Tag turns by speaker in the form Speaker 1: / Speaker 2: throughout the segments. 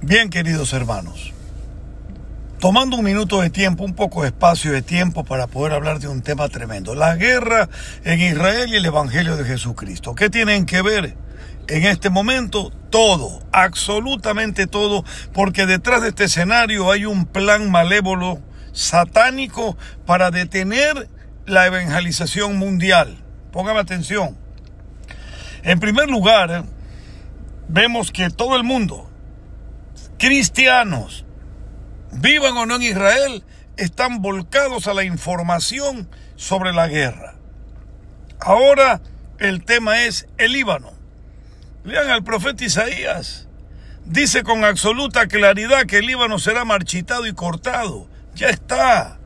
Speaker 1: Bien, queridos hermanos, tomando un minuto de tiempo, un poco de espacio de tiempo para poder hablar de un tema tremendo, la guerra en Israel y el Evangelio de Jesucristo. ¿Qué tienen que ver? En este momento, todo, absolutamente todo, porque detrás de este escenario hay un plan malévolo, satánico, para detener la evangelización mundial. Póngame atención. En primer lugar, vemos que todo el mundo, cristianos, vivan o no en Israel, están volcados a la información sobre la guerra. Ahora el tema es el Líbano. Lean al profeta Isaías. Dice con absoluta claridad que el Líbano será marchitado y cortado. Ya está.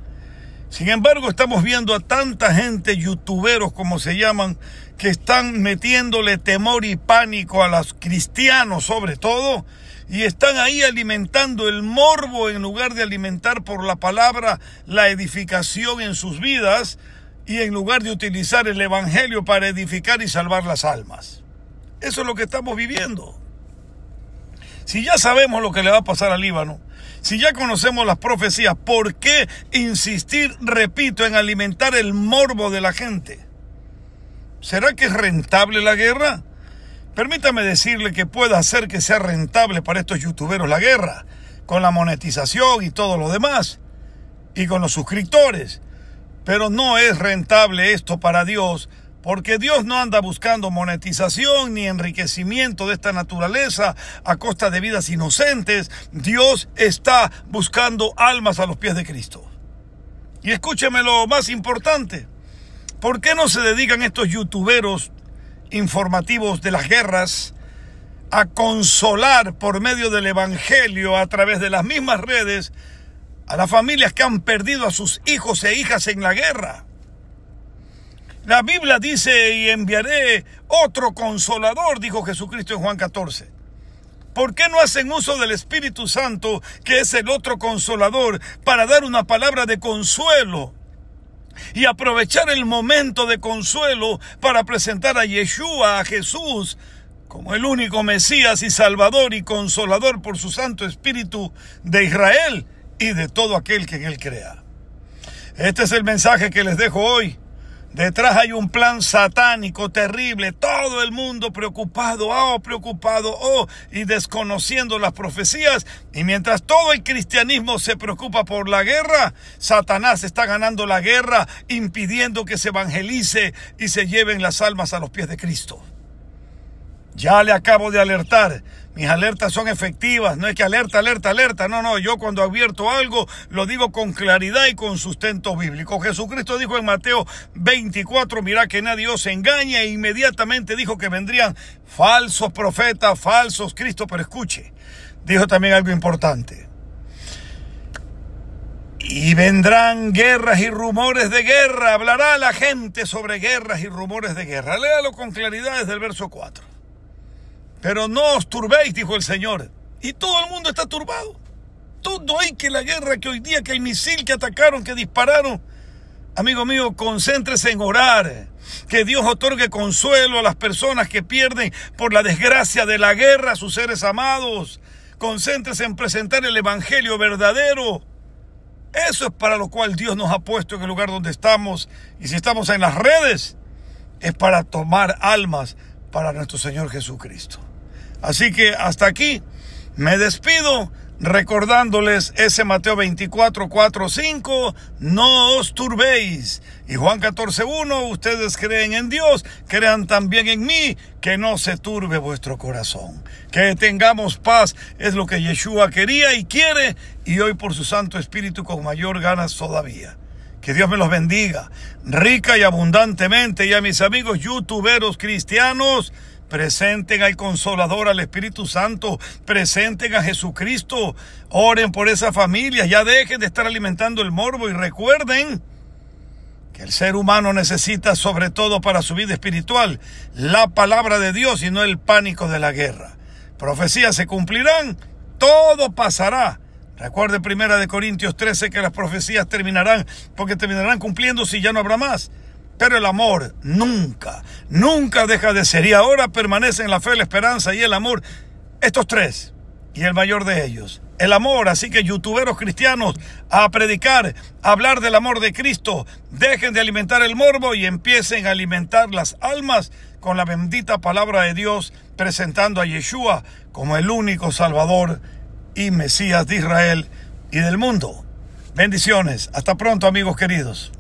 Speaker 1: Sin embargo, estamos viendo a tanta gente, youtuberos como se llaman, que están metiéndole temor y pánico a los cristianos sobre todo, y están ahí alimentando el morbo en lugar de alimentar por la palabra la edificación en sus vidas y en lugar de utilizar el Evangelio para edificar y salvar las almas. Eso es lo que estamos viviendo. Si ya sabemos lo que le va a pasar al Líbano, si ya conocemos las profecías, ¿por qué insistir, repito, en alimentar el morbo de la gente? ¿Será que es rentable la guerra? Permítame decirle que puede hacer que sea rentable para estos youtuberos la guerra, con la monetización y todo lo demás, y con los suscriptores. Pero no es rentable esto para Dios porque Dios no anda buscando monetización ni enriquecimiento de esta naturaleza a costa de vidas inocentes. Dios está buscando almas a los pies de Cristo. Y escúcheme lo más importante. ¿Por qué no se dedican estos youtuberos informativos de las guerras a consolar por medio del Evangelio a través de las mismas redes a las familias que han perdido a sus hijos e hijas en la guerra? La Biblia dice, y enviaré otro consolador, dijo Jesucristo en Juan 14. ¿Por qué no hacen uso del Espíritu Santo, que es el otro consolador, para dar una palabra de consuelo? Y aprovechar el momento de consuelo para presentar a Yeshua, a Jesús, como el único Mesías y Salvador y Consolador por su Santo Espíritu de Israel y de todo aquel que en él crea. Este es el mensaje que les dejo hoy. Detrás hay un plan satánico terrible, todo el mundo preocupado, oh, preocupado, oh, y desconociendo las profecías. Y mientras todo el cristianismo se preocupa por la guerra, Satanás está ganando la guerra, impidiendo que se evangelice y se lleven las almas a los pies de Cristo. Ya le acabo de alertar mis alertas son efectivas, no es que alerta, alerta, alerta. No, no, yo cuando abierto algo lo digo con claridad y con sustento bíblico. Jesucristo dijo en Mateo 24, mira que nadie os engaña e inmediatamente dijo que vendrían falsos profetas, falsos Cristo, pero escuche, dijo también algo importante. Y vendrán guerras y rumores de guerra. Hablará la gente sobre guerras y rumores de guerra. Léalo con claridad desde el verso 4. Pero no os turbéis, dijo el Señor. Y todo el mundo está turbado. Todo hay que la guerra que hoy día, que el misil que atacaron, que dispararon. Amigo mío, concéntrese en orar. Que Dios otorgue consuelo a las personas que pierden por la desgracia de la guerra a sus seres amados. Concéntrese en presentar el Evangelio verdadero. Eso es para lo cual Dios nos ha puesto en el lugar donde estamos. Y si estamos en las redes, es para tomar almas para nuestro Señor Jesucristo. Así que hasta aquí me despido recordándoles ese Mateo 24, 4, 5, no os turbéis. Y Juan 14, 1, ustedes creen en Dios, crean también en mí, que no se turbe vuestro corazón. Que tengamos paz es lo que Yeshua quería y quiere, y hoy por su Santo Espíritu con mayor ganas todavía. Que Dios me los bendiga, rica y abundantemente, y a mis amigos youtuberos cristianos, presenten al Consolador, al Espíritu Santo, presenten a Jesucristo, oren por esa familia, ya dejen de estar alimentando el morbo y recuerden que el ser humano necesita sobre todo para su vida espiritual la palabra de Dios y no el pánico de la guerra. Profecías se cumplirán, todo pasará. Recuerde primera de Corintios 13 que las profecías terminarán porque terminarán cumpliéndose y ya no habrá más el amor nunca, nunca deja de ser. Y ahora permanecen la fe, la esperanza y el amor. Estos tres, y el mayor de ellos, el amor. Así que youtuberos cristianos, a predicar, hablar del amor de Cristo, dejen de alimentar el morbo y empiecen a alimentar las almas con la bendita palabra de Dios, presentando a Yeshua como el único Salvador y Mesías de Israel y del mundo. Bendiciones. Hasta pronto amigos queridos.